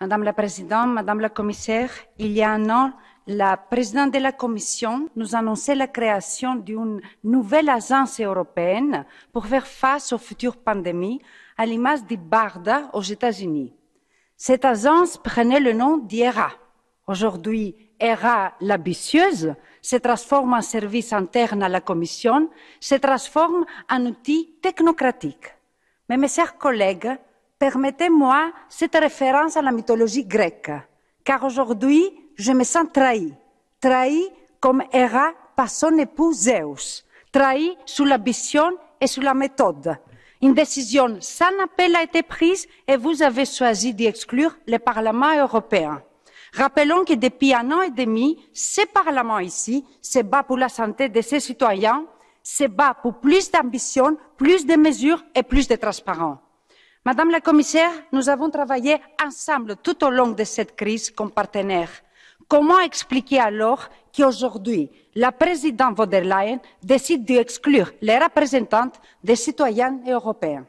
Madame la Présidente, Madame la Commissaire, il y a un an, la présidente de la Commission nous annonçait la création d'une nouvelle agence européenne pour faire face aux futures pandémies, à l'image du BARDA aux États-Unis. Cette agence prenait le nom d'IRA. Aujourd'hui, ERA l'ambitieuse se transforme en service interne à la Commission, se transforme en outil technocratique. Mais mes chers collègues, permettez-moi cette référence à la mythologie grecque, car aujourd'hui, je me sens trahi, trahi comme Era par son époux Zeus, trahi sous l'ambition et sous la méthode. Une décision sans appel a été prise et vous avez choisi d'y exclure le Parlement européen. Rappelons que depuis un an et demi, ce Parlement ici se bat pour la santé de ses citoyens, se bat pour plus d'ambition, plus de mesures et plus de transparence. Madame la commissaire, nous avons travaillé ensemble tout au long de cette crise comme partenaires. Comment expliquer alors qu'aujourd'hui, la présidente von der Leyen décide d'exclure les représentantes des citoyens européens